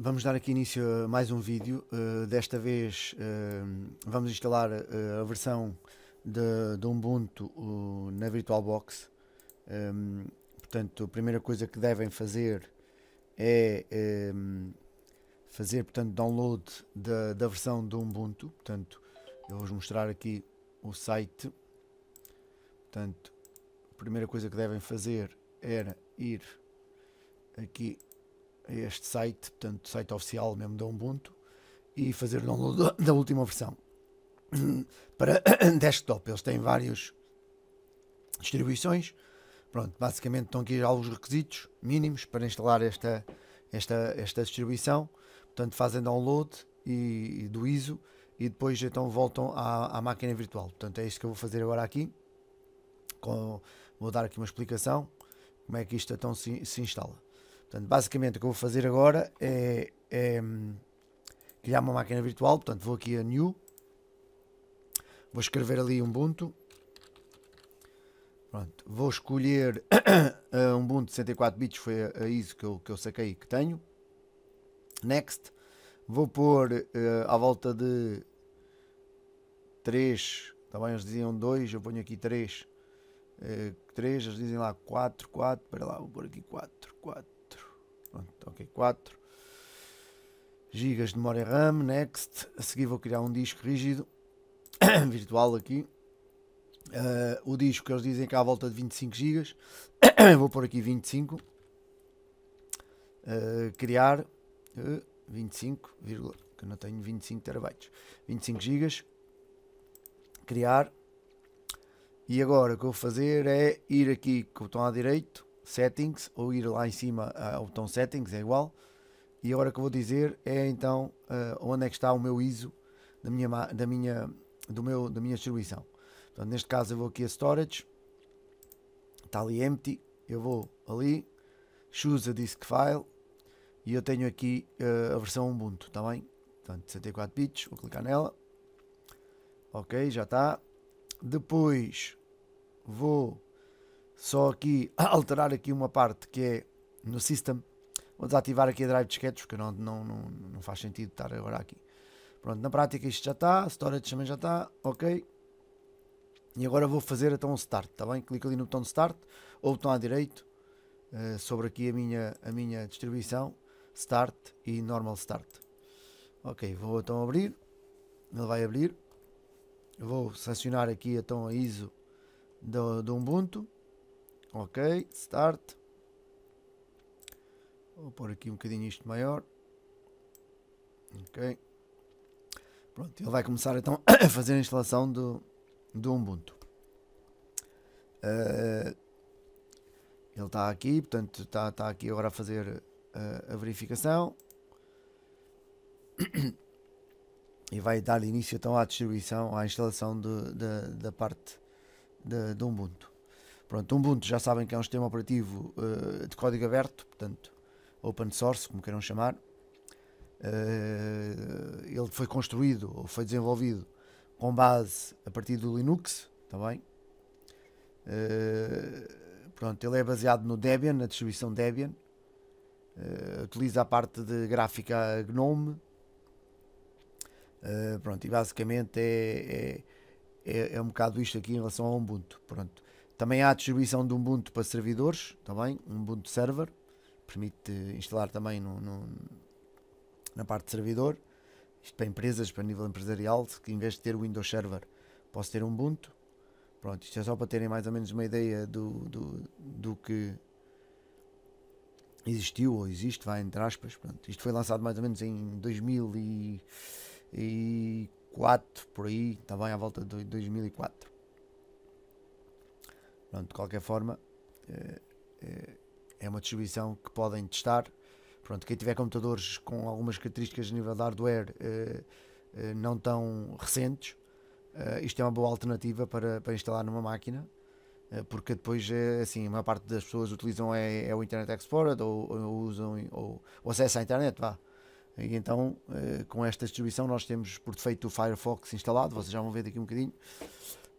Vamos dar aqui início a mais um vídeo. Uh, desta vez uh, vamos instalar uh, a versão de, de Ubuntu na VirtualBox. Um, portanto, a primeira coisa que devem fazer é um, fazer portanto, download da, da versão do Ubuntu. Portanto, eu vou-vos mostrar aqui o site. Portanto, a primeira coisa que devem fazer era ir aqui este site, portanto, o site oficial mesmo da Ubuntu, e fazer o download da última versão para desktop. Eles têm várias distribuições. Pronto, basicamente estão aqui alguns requisitos mínimos para instalar esta, esta, esta distribuição. Portanto, fazem download e, e do ISO e depois então voltam à, à, máquina virtual. Portanto, é isto que eu vou fazer agora aqui. Com, vou dar aqui uma explicação como é que isto então se, se instala. Portanto, basicamente o que eu vou fazer agora é, é criar uma máquina virtual, portanto vou aqui a New, vou escrever ali Ubuntu, Pronto, vou escolher um boom 64 bits, foi a ISO que eu, que eu saquei que tenho. Next, vou pôr uh, à volta de 3, também tá eles diziam 2, eu ponho aqui 3. Uh, eh, eles dizem lá 4, 4, para lá, vou pôr aqui 4, 4. Pronto, ok, 4 GB de memória RAM, next. A seguir vou criar um disco rígido, virtual aqui. Uh, o disco que eles dizem que há é à volta de 25 GB. vou pôr aqui 25. Uh, ah, criar uh, ah, 25, vírgula, que eu não tenho 25 terabytes. 25 GB. Criar. E agora o que eu vou fazer é ir aqui com o botão à direito settings ou ir lá em cima ah, ao botão settings, é igual. E agora o que eu vou dizer é então uh, onde é que está o meu ISO da minha, da minha, do meu, da minha distribuição. neste caso eu vou aqui a storage, está ali empty, eu vou ali, choose a disk file e eu tenho aqui uh, a versão Ubuntu, está bem? Portanto, 64 bits, vou clicar nela. Ok, já está. Depois vou só aqui alterar aqui uma parte que é no system. Vou desativar aqui a drive de disquetes, porque não, não, não, não faz sentido estar agora aqui. Pronto, na prática isto já está, storage também já está, ok. E agora vou fazer então um start, está bem? Clico ali no botão de start, ou botão à direito, uh, sobre aqui a minha, a minha distribuição, start e normal start. Ok, vou então abrir, ele vai abrir. vou selecionar aqui então a ISO do, do Ubuntu. Ok, start. Vou pôr aqui um bocadinho isto maior. Ok. Pronto, ele vai começar então a fazer a instalação do, do Ubuntu. Uh, ele está aqui, portanto está tá aqui agora a fazer a, ah, a verificação. E vai dar início então à distribuição, à instalação de, de, da parte do Ubuntu. Pronto, Ubuntu já sabem que é um sistema operativo uh, de código aberto, portanto, open source, como queiram chamar. Uh, ele foi construído ou foi desenvolvido com base a partir do Linux, está bem? Uh, pronto, ele é baseado no Debian, na distribuição Debian. utiliza a parte de gráfica GNOME. pronto, e basicamente é, é, é, é um bocado isto aqui em relação ao Ubuntu. Pronto. Também há a distribuição de Ubuntu para servidores, também, um Ubuntu Server, permite instalar também no, no, na parte de servidor, isto para empresas, para nível empresarial, que em vez de ter o Windows Server, posso ter um Ubuntu. Pronto, isto é só para terem mais ou menos uma ideia do, do, do que existiu ou existe, vai entre aspas. Pronto, isto foi lançado mais ou menos em 2004, por aí, também à volta de 2004. Pronto, de qualquer forma, eh, eh, é uma distribuição que podem testar. Pronto, quem tiver computadores com algumas características a nível de hardware eh, não tão recentes, isto é uma boa alternativa para, para instalar numa máquina, porque depois, assim, a maior parte das pessoas utilizam é, é o Internet Explorer ou, ou usam ou, ou à internet, vá. E então, com esta distribuição, nós temos por defeito o Firefox instalado, vocês já vão ver daqui um bocadinho,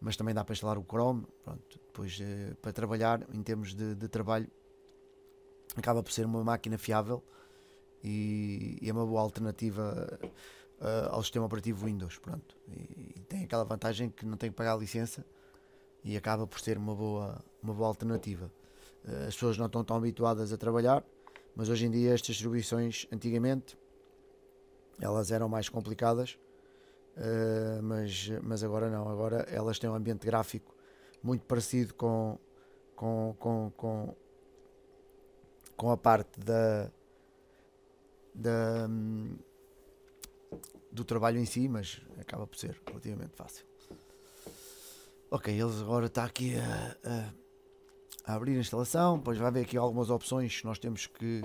mas também dá para instalar o Chrome, pronto, pois uh, eh, para trabalhar em termos de, de, trabalho acaba por ser uma máquina fiável e, e é uma boa alternativa uh, ao sistema operativo Windows pronto e, e, tem aquela vantagem que não tem que pagar a licença e acaba por ser uma boa uma boa alternativa uh, as pessoas não estão tão habituadas a trabalhar mas hoje em dia estas distribuições antigamente elas eram mais complicadas mas mas agora não agora elas têm um ambiente gráfico muito parecido com, com, com, com, com a parte da, da, do trabalho em si, mas acaba por ser relativamente fácil. Ok, eles agora está aqui a, a, a, abrir a instalação, depois vai ver aqui algumas opções que nós temos que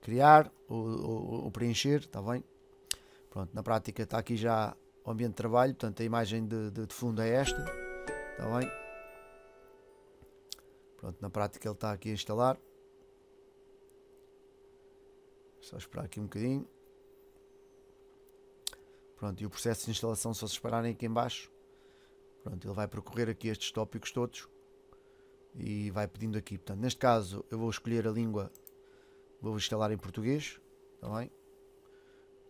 criar ou, preencher, está bem? Pronto, na prática está aqui já o ambiente de trabalho, portanto a imagem de, de, de fundo é esta, está bem? Pronto, na prática ele está aqui a instalar. Só esperar aqui um bocadinho. Pronto, e o processo de instalação, só se esperarem aqui embaixo, pronto, ele vai percorrer aqui estes tópicos todos e vai pedindo aqui. Portanto, neste caso, eu vou escolher a língua, vou instalar em português, está bem?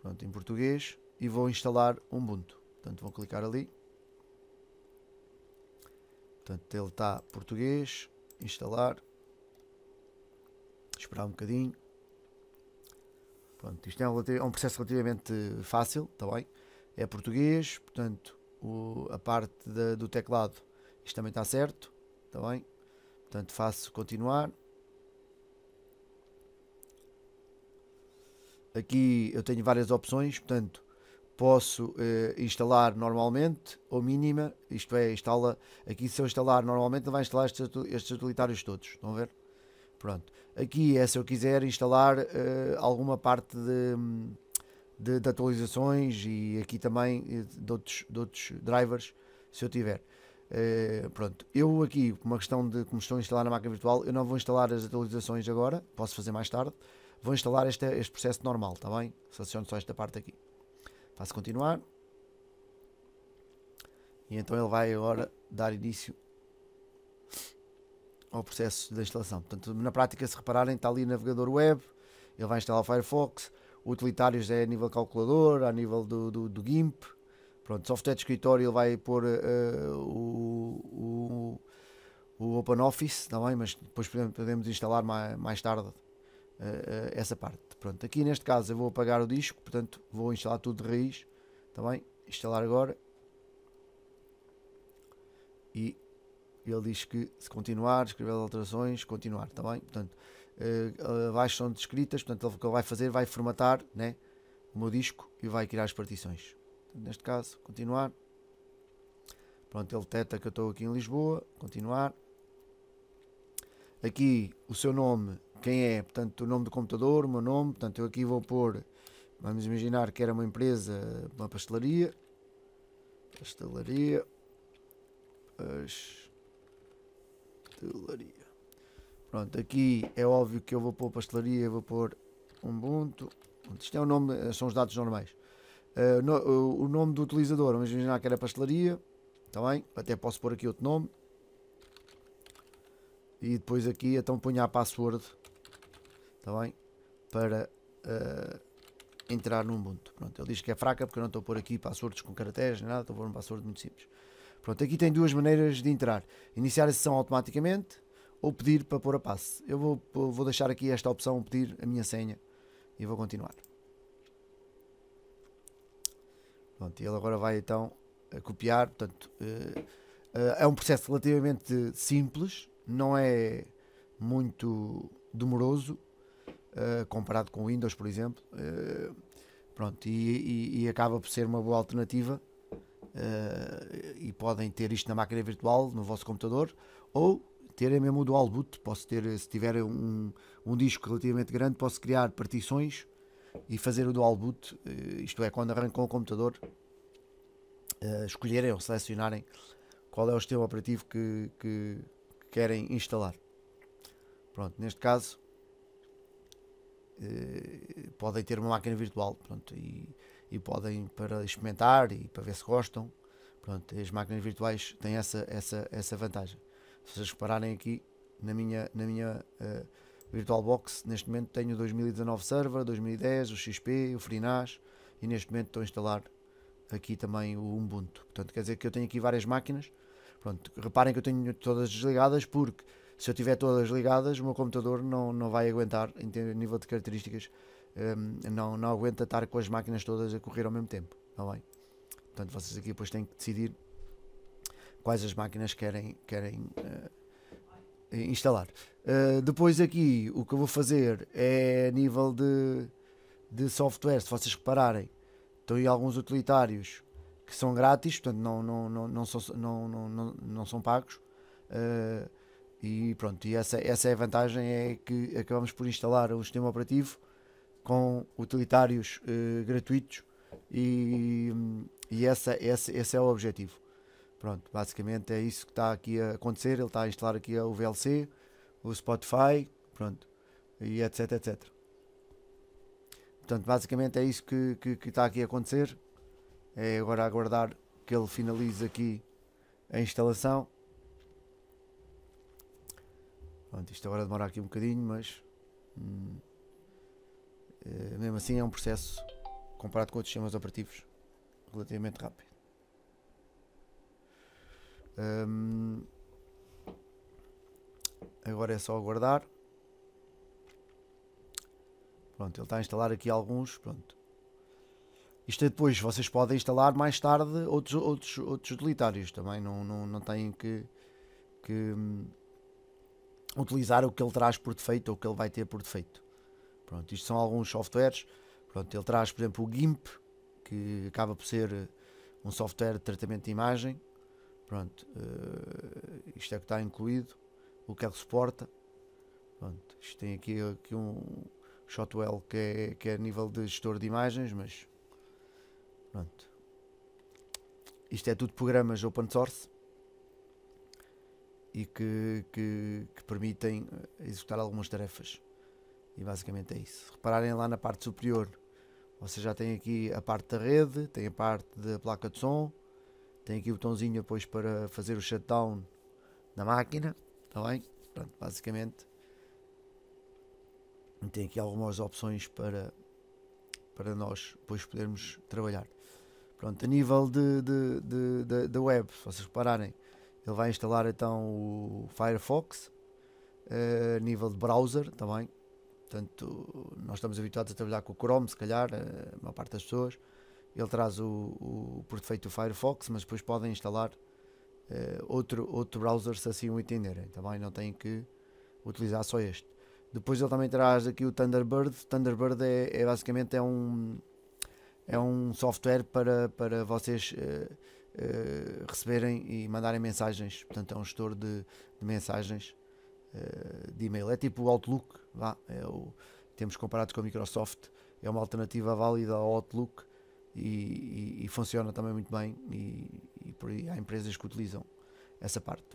Pronto, em português e vou instalar Ubuntu. Portanto, vou clicar ali. Portanto, ele está português, instalar, esperar um bocadinho. Pronto, isto é um, é processo relativamente fácil, está bem? É português, portanto, o, a parte do teclado, isto também está certo, está bem? Portanto, faço continuar. Aqui eu tenho várias opções, portanto, posso eh, instalar normalmente ou mínima, isto é, instala aqui se eu instalar normalmente vai instalar estes, estes utilitários todos, estão a ver? Pronto, aqui é se eu quiser instalar eh, alguma parte de, de, de, atualizações e aqui também eh, de outros, de outros drivers, se eu tiver. pronto, eu aqui, por uma questão de como estou a instalar na máquina virtual, eu não vou instalar as atualizações agora, posso fazer mais tarde, vou instalar este, este processo normal, está bem? Seleciono só esta parte aqui. Faço continuar. E então ele vai agora dar início ao processo da instalação. Portanto, na prática, se repararem, está ali o navegador web, ele vai instalar o Firefox, utilitários é a nível calculador, a nível do, do, do GIMP, pronto, software de escritório ele vai pôr uh, o, o, o OpenOffice, está mas depois podemos instalar mais, mais tarde uh, uh, essa parte. Pronto, aqui neste caso eu vou apagar o disco, portanto vou instalar tudo de raiz, também tá Instalar agora. E ele diz que se continuar, escrever alterações, continuar, também tá Portanto, uh, abaixo são descritas, portanto ele, o que ele vai fazer, vai formatar né, o meu disco e vai criar as partições. Portanto, neste caso, continuar. Pronto, ele detecta que eu estou aqui em Lisboa, continuar. Aqui o seu nome quem é, portanto, o nome do computador, o meu nome, portanto, eu aqui vou pôr, vamos imaginar que era uma empresa, uma pastelaria, pastelaria, pastelaria. Pronto, aqui é óbvio que eu vou pôr pastelaria, vou pôr Ubuntu, isto é o nome, são os dados normais. Uh, no, o nome do utilizador, vamos imaginar que era pastelaria, está bem? Até posso pôr aqui outro nome. E depois aqui, então ponho a password Está bem? Para uh, entrar no Ubuntu. Pronto, ele diz que é fraca porque eu não estou a pôr aqui passwords com caracteres nem nada, estou a pôr um password muito simples. Pronto, aqui tem duas maneiras de entrar: iniciar a sessão automaticamente ou pedir para pôr a passe. Eu vou, vou deixar aqui esta opção, pedir a minha senha e vou continuar. Pronto, ele agora vai então copiar, portanto, uh, uh, é um processo relativamente simples, não é muito demoroso, eh, comparado com o Windows, por exemplo. Uh, pronto, e, e, e, acaba por ser uma boa alternativa. Uh, e podem ter isto na máquina virtual, no vosso computador, ou terem mesmo o dual boot. Posso ter, se tiver um, um disco relativamente grande, posso criar partições e fazer o dual boot, isto é, quando arrancam o computador, escolherem ou selecionarem qual é o sistema operativo que, que, que querem instalar. Pronto, neste caso eh, podem ter uma máquina virtual pronto, e, e podem para experimentar e para ver se gostam. Pronto, as máquinas virtuais têm essa, essa, essa vantagem. Se vocês repararem aqui na minha, na minha uh, eh, VirtualBox, neste momento tenho 2019 Server, 2010, o XP, o FreeNAS e neste momento estou a instalar aqui também o Ubuntu. Portanto, quer dizer que eu tenho aqui várias máquinas. Pronto, reparem que eu tenho todas desligadas porque se eu tiver todas ligadas, o meu computador não, não vai aguentar, em nível de características, um, não, não aguenta estar com as máquinas todas a correr ao mesmo tempo, está bem? Portanto, vocês aqui depois têm que decidir quais as máquinas querem, querem uh, instalar. Uh, depois aqui, o que eu vou fazer é a nível de, de software, se vocês repararem, estão aí alguns utilitários que são grátis, portanto não, não, não, não, são, não, não, não, não são pagos. Uh, e pronto, e essa, essa é a vantagem é que acabamos por instalar um sistema operativo com utilitários uh, gratuitos e, e essa, esse, esse é o objetivo. Pronto, basicamente é isso que está aqui a acontecer. Ele está a instalar aqui o VLC, o Spotify, pronto, e etc, etc. Portanto, basicamente é isso que, que, que está aqui a acontecer. É agora aguardar que ele finalize aqui a instalação Pronto, isto agora demora aqui um bocadinho, mas hum, eh, mesmo assim é um processo comparado com outros sistemas operativos relativamente rápido. Hum, agora é só aguardar. Pronto, ele está a instalar aqui alguns, pronto. Isto é depois, vocês podem instalar mais tarde outros, outros, outros utilitários também, não, não, não têm que, que hum, utilizar o que ele traz por defeito ou o que ele vai ter por defeito. Pronto, isto são alguns softwares. Pronto, ele traz, por exemplo, o GIMP, que acaba por ser eh, um software de tratamento de imagem. Pronto, uh, isto é o que está incluído, o que ele suporta. Pronto, isto tem aqui, aqui um Shotwell que é, que é a nível de gestor de imagens, mas pronto. Isto é tudo programas open source e que, que, que permitem eh, executar algumas tarefas. E basicamente é isso. Repararem lá na parte superior, vocês já têm aqui a parte da rede, tem a parte da placa de som, tem aqui o botãozinho depois para fazer o shutdown na máquina, está bem? Pronto, basicamente tem aqui algumas opções para, para nós depois podermos trabalhar. Pronto, a nível de, de, de, de, da web, se vocês repararem, ele vai instalar então o Firefox eh, a nível de browser também. Portanto, nós estamos habituados a trabalhar com o Chrome, se calhar, eh, a maior parte das pessoas. Ele traz o, o por defeito o Firefox, mas depois podem instalar uh, outro, outro browser se assim o entenderem. Também não têm que utilizar só este. Depois ele também traz aqui o Thunderbird. Thunderbird é, é basicamente é um, é um software para, para vocês. Uh, eh, receberem e mandarem mensagens. Portanto, é um gestor de, de mensagens uh, de e-mail. É tipo o Outlook, vá, é o, temos comparado com a Microsoft, é uma alternativa válida ao Outlook e, e, e funciona também muito bem. E, e, por aí há empresas que utilizam essa parte.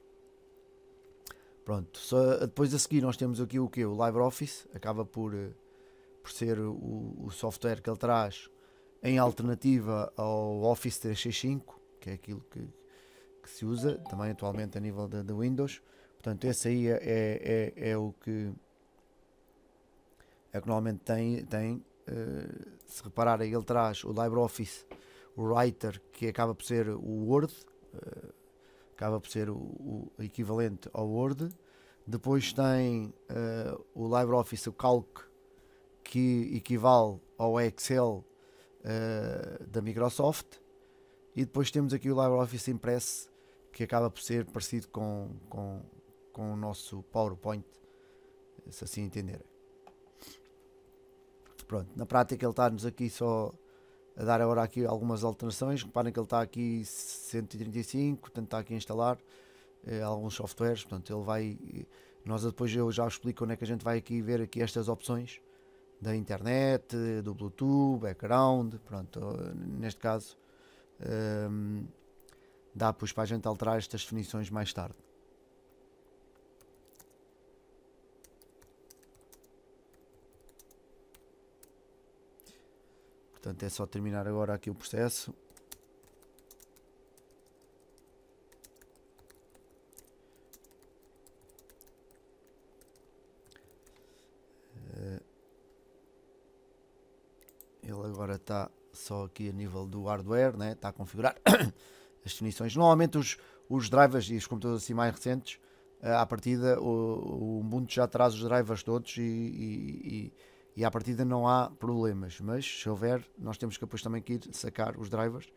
Pronto, só, depois a seguir nós temos aqui o que? O LibreOffice, acaba por, eh, por ser o, o software que ele traz em alternativa ao Office 365 que é aquilo que, que se usa também atualmente a nível da, da Windows. Portanto, esse aí é, é, é, é o que é que normalmente tem. tem uh, se repararem, ele traz o LibreOffice, o Writer, que acaba por ser o Word, uh, acaba por ser o, o, equivalente ao Word. Depois tem uh, o LibreOffice, o Calc, que equivale ao Excel da Microsoft e depois temos aqui o LibreOffice Impress, que acaba por ser parecido com, com, com o nosso PowerPoint, se assim entenderem. Pronto, na prática ele está-nos aqui só a dar agora aqui algumas alterações. Reparem que ele está aqui 135, portanto está aqui a instalar eh, alguns softwares, portanto ele vai... Eh, nós depois eu já explico onde é que a gente vai aqui ver aqui estas opções da internet, do Bluetooth, background, pronto, neste caso um, dá pois para a gente alterar estas definições mais tarde. Portanto, é só terminar agora aqui o processo. Eh, ele agora está só aqui a nível do hardware, né? está a configurar as definições. Normalmente os, os drivers e os computadores assim mais recentes, eh, à partida o, o Ubuntu já traz os drivers todos e, e, e, e à partida não há problemas, mas se houver nós temos que depois também que ir sacar os drivers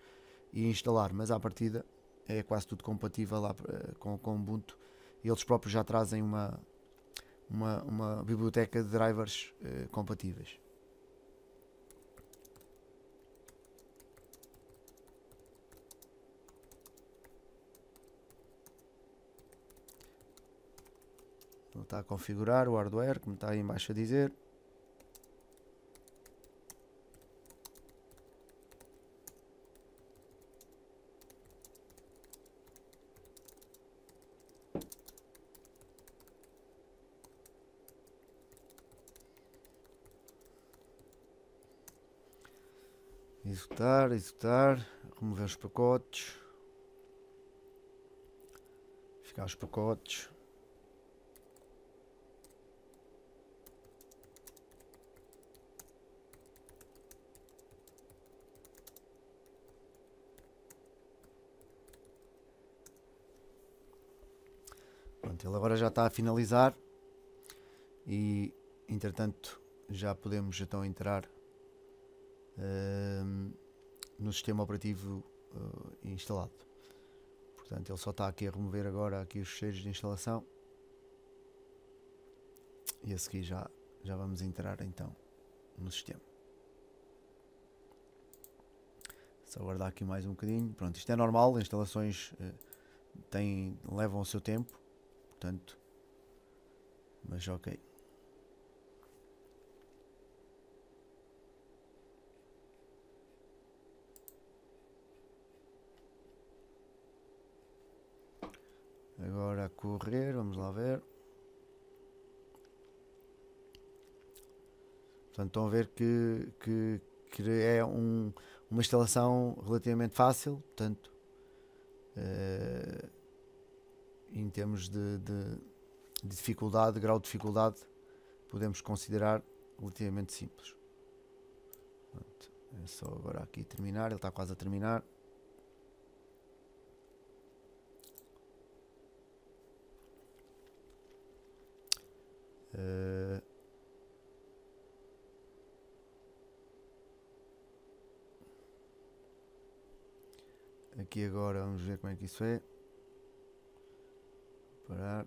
e instalar, mas à partida é quase tudo compatível lá, eh, com, com o Ubuntu e eles próprios já trazem uma, uma, uma biblioteca de drivers eh, compatíveis. está a configurar o hardware, como está aí embaixo a dizer. Executar, executar, remover os pacotes, ficar os pacotes. Ele agora já está a finalizar e, entretanto, já podemos então entrar uh, no sistema operativo uh, instalado. Portanto, ele só está aqui a remover agora aqui os cheiros de instalação e a seguir já, já vamos entrar então no sistema. Só aguardar aqui mais um bocadinho. Pronto, isto é normal, instalações uh, têm, levam o seu tempo. Portanto, mas ok. Agora a correr, vamos lá ver. Portanto, estão a ver que, que, que é um, uma instalação relativamente fácil, portanto, uh, em termos de, de, de dificuldade, de grau de dificuldade, podemos considerar relativamente simples. Pronto, é só agora aqui terminar, ele está quase a terminar. Eh, aqui agora vamos ver como é que isso é. Parar.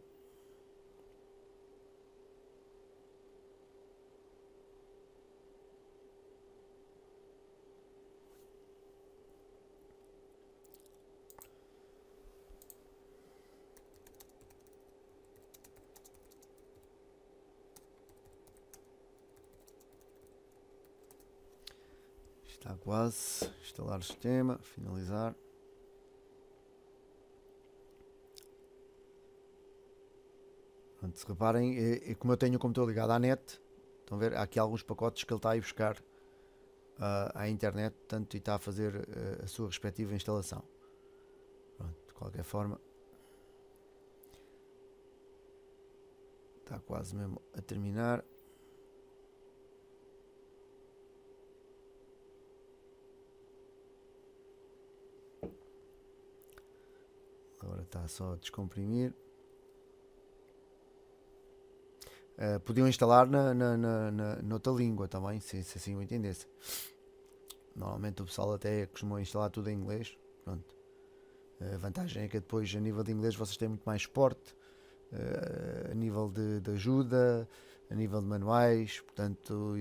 Está quase. Instalar o sistema. Finalizar. Portanto, se reparem, é, é, como eu tenho o computador ligado à net, estão a ver, há aqui alguns pacotes que ele está a ir buscar uh, à internet, portanto, e está a fazer uh, a sua respectiva instalação. Pronto, de qualquer forma, está quase mesmo a terminar. Agora está só a descomprimir. uh, podiam instalar na, na, na, na, noutra língua também, tá se, se assim o entendesse. Normalmente o pessoal até costumou instalar tudo em inglês. Pronto. A eh, vantagem é que depois, a nível de inglês, vocês têm muito mais suporte, uh, a nível de, de, ajuda, a nível de manuais, portanto,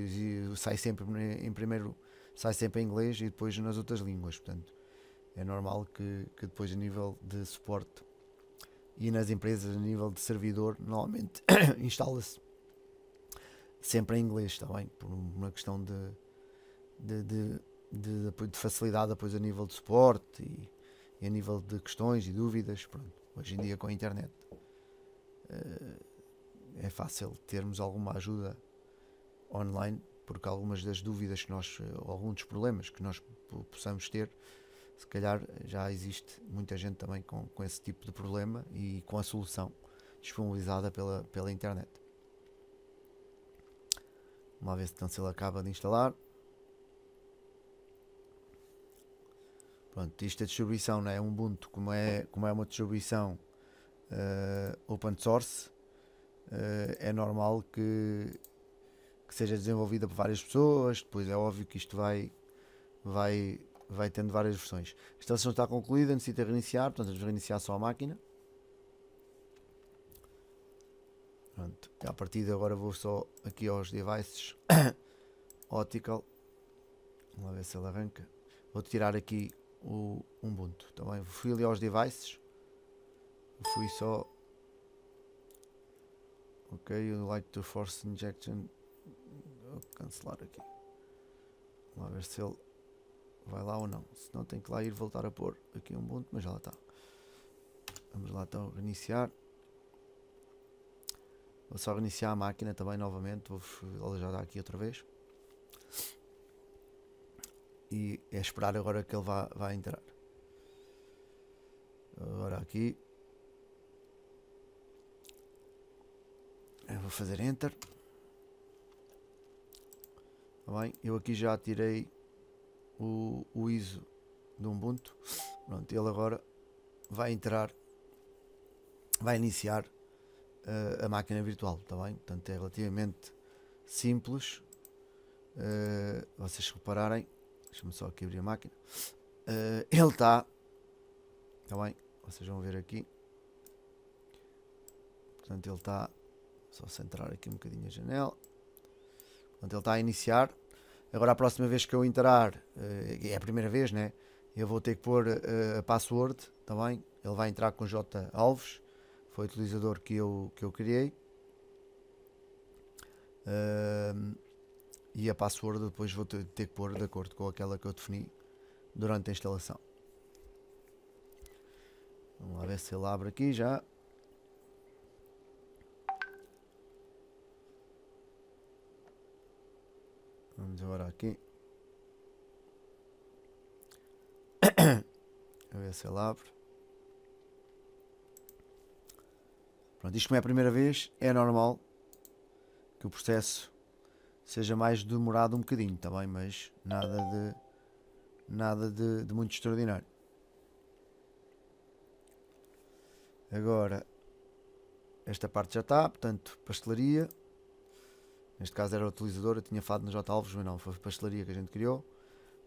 sai sempre em primeiro, sai sempre em inglês e depois nas outras línguas. Portanto, é normal que, que depois, a nível de suporte e nas empresas, a nível de servidor, normalmente instala-se sempre em inglês, está bem? Por uma questão de, de, de, de, de facilidade depois a nível de suporte e, e, a nível de questões e dúvidas. Pronto. Hoje em dia com a internet uh, é fácil termos alguma ajuda online porque algumas das dúvidas que nós, alguns dos problemas que nós possamos ter, se calhar já existe muita gente também com, com esse tipo de problema e com a solução disponibilizada pela, pela internet. Vamos vez ver ele acaba de instalar. Pronto, isto é distribuição, não é? é Ubuntu, como é, como é uma distribuição uh, open source, uh, é normal que, que seja desenvolvida por várias pessoas. Depois é óbvio que isto vai, vai, vai tendo várias versões. A instalação está concluída, necessita reiniciar, portanto, vamos reiniciar só a máquina. Pronto, a partir de agora vou só aqui aos devices Optical. Vamos ver se ele arranca. Vou tirar aqui o Ubuntu. Também tá bem? Fui ali aos devices. Fui só. Ok, o Light to Force Injection. Vou cancelar aqui. Vamos lá ver se ele vai lá ou não. Se não, tem que lá ir voltar a pôr aqui um Ubuntu, mas já lá está. Vamos lá então reiniciar. Vou só reiniciar a máquina também novamente. Vou já dar aqui outra vez. E é esperar agora que ele vá, vá entrar. Agora aqui. Eu vou fazer Enter. Está bem? Eu aqui já tirei o, o ISO do Ubuntu. Pronto, ele agora vai entrar, vai iniciar uh, a máquina virtual, está bem? Portanto, é relativamente simples. Uh, vocês repararem, deixa-me só aqui abrir a máquina. Uh, ele está, está bem? Vocês vão ver aqui. Portanto, ele está, só centrar aqui um bocadinho a janela. Portanto, ele está a iniciar. Agora, a próxima vez que eu entrar, uh, é a primeira vez, né? Eu vou ter que pôr a password, está bem? Ele vai entrar com J Alves foi o utilizador que eu, que eu criei. Uh, e a password depois vou ter, ter que pôr de acordo com aquela que eu defini durante a instalação. Vamos lá ver se ele abre aqui já. Vamos agora aqui. A ver se ele abre. Pronto, isto como é a primeira vez, é normal que o processo seja mais demorado um bocadinho, está bem? Mas nada de, nada de, de muito extraordinário. Agora, esta parte já está, portanto, pastelaria. Neste caso era utilizador, tinha falado no J Alves, mas não, foi pastelaria que a gente criou.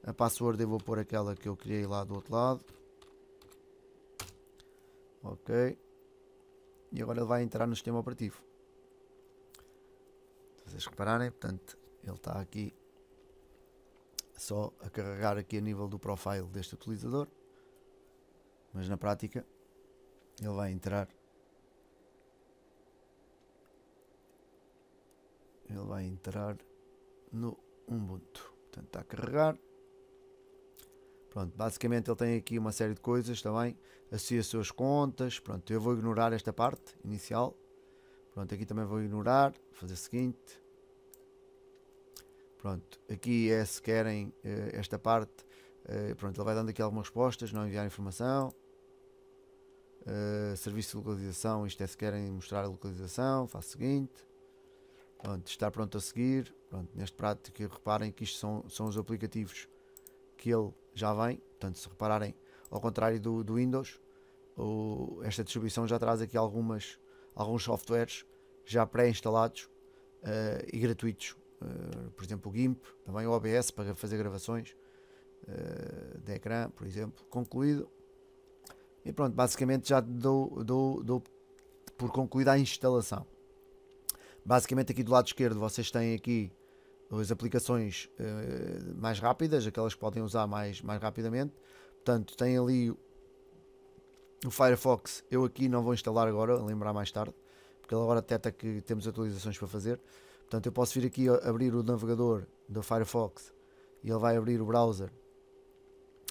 A password eu vou pôr aquela que eu criei lá do outro lado. Ok e agora ele vai entrar no sistema operativo. Se vocês repararem, portanto, ele está aqui só a carregar aqui a nível do profile deste utilizador, mas na prática ele vai entrar ele vai entrar no Ubuntu. Portanto, está a carregar Pronto, basicamente ele tem aqui uma série de coisas também, associa suas contas, pronto, eu vou ignorar esta parte inicial, pronto, aqui também vou ignorar, vou fazer o seguinte, pronto, aqui é se querem eh, esta parte, eh, pronto, ele vai dando aqui algumas respostas, não enviar informação, eh, serviço de localização, isto é se querem mostrar a localização, faço o seguinte, pronto, está pronto a seguir, pronto, neste prático reparem que isto são, são os aplicativos, que ele já vem, portanto, se repararem, ao contrário do, do Windows, o, esta distribuição já traz aqui algumas, alguns softwares já pré-instalados uh, e gratuitos. Uh, por exemplo, o GIMP, também o OBS para fazer gravações uh, de ecrã, por exemplo, concluído. E pronto, basicamente já dou, dou, dou por concluída a instalação. Basicamente aqui do lado esquerdo vocês têm aqui as aplicações eh, mais rápidas, aquelas que podem usar mais, mais rapidamente. Portanto, tem ali o Firefox. Eu aqui não vou instalar agora, lembrar mais tarde, porque ele agora teta que temos atualizações para fazer. Portanto, eu posso vir aqui abrir o navegador do Firefox e ele vai abrir o browser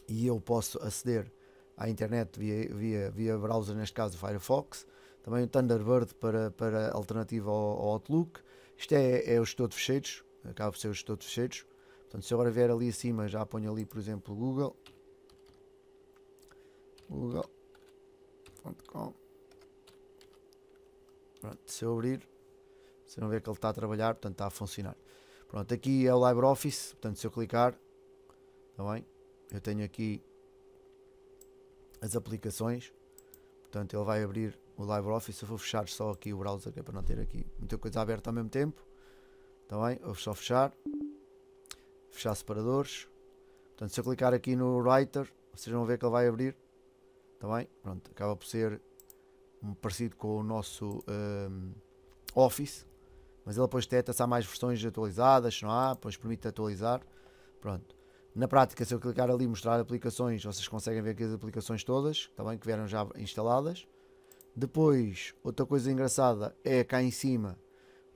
e eu posso aceder à internet via, via, via browser, neste caso o Firefox. Também o Thunderbird para, para alternativa ao, ao Outlook. Isto é, é os todos fecheiros acaba por ser os todos fechados. Portanto, se eu agora vier ali acima, já ponho ali, por exemplo, Google. Google.com. Pronto, se eu abrir, vocês vão ver que ele está a trabalhar, portanto está a funcionar. Pronto, aqui é o LibreOffice, portanto se eu clicar, está bem? Eu tenho aqui as aplicações, portanto ele vai abrir o LibreOffice, eu vou fechar só aqui o browser, que é para não ter aqui muita coisa aberta ao mesmo tempo. Está bem? Eu vou só fechar. Fechar separadores. Portanto, se eu clicar aqui no writer, vocês vão ver que ele vai abrir. Está bem? Pronto, acaba por ser hum, parecido com o nosso um, Office. Mas ele depois teta se há mais versões atualizadas, se não há, depois permite atualizar. Pronto. Na prática, se eu clicar ali mostrar aplicações, vocês conseguem ver aqui as aplicações todas, também tá que vieram já instaladas. Depois, outra coisa engraçada é cá em cima,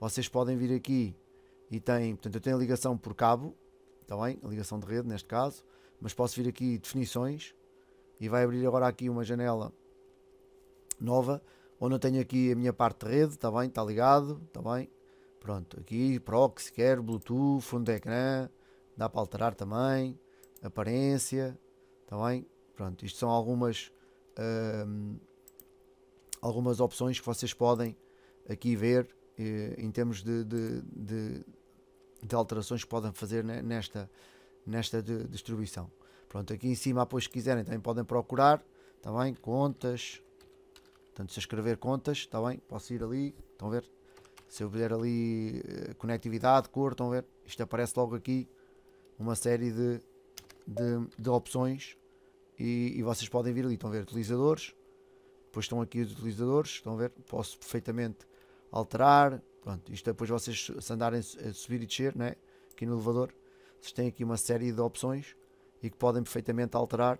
vocês podem vir aqui e tem, portanto, eu tenho a ligação por cabo, está bem? A ligação de rede neste caso, mas posso vir aqui definições e vai abrir agora aqui uma janela nova onde eu tenho aqui a minha parte de rede, está bem? Está ligado, está bem? Pronto, aqui proxy, quer Bluetooth, fundo de ecrã, dá para alterar também, aparência, está bem? Pronto, isto são algumas hum, algumas opções que vocês podem aqui ver eh, em termos de, de, de, de então, alterações que podem fazer nesta, nesta distribuição. Pronto, aqui em cima, depois, se quiserem, também podem procurar, está bem? Contas, portanto, se escrever contas, está bem? Posso ir ali, estão a ver? Se eu vier ali eh, conectividade, cor, estão a ver? Isto aparece logo aqui, uma série de, de, de opções e, e, vocês podem vir ali, estão a ver? Utilizadores, depois estão aqui os utilizadores, estão a ver? Posso perfeitamente alterar, Pronto, isto é depois vocês se andarem a subir e descer, né? aqui no elevador, vocês têm aqui uma série de opções e que podem perfeitamente alterar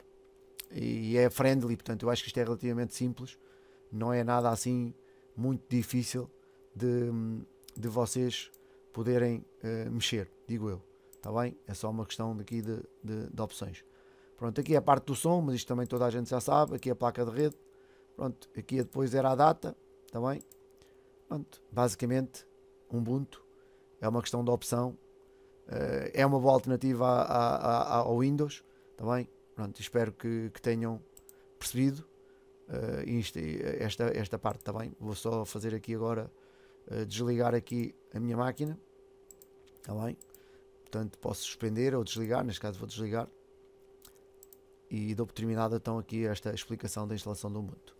e é friendly, portanto eu acho que isto é relativamente simples, não é nada assim muito difícil de, de vocês poderem uh, mexer, digo eu, está bem? É só uma questão daqui de, de, de opções. Pronto, aqui é a parte do som, mas isto também toda a gente já sabe, aqui é a placa de rede, pronto, aqui é depois era a data, está bem? Pronto, basicamente, Ubuntu é uma questão de opção, eh, é uma boa alternativa ao Windows também. Tá Pronto, espero que, que tenham percebido uh, isto, esta, esta parte também. Tá vou só fazer aqui agora uh, desligar aqui a minha máquina. Está bem? Portanto, posso suspender ou desligar. Neste caso, vou desligar. E dou por terminada então aqui esta explicação da instalação do Ubuntu.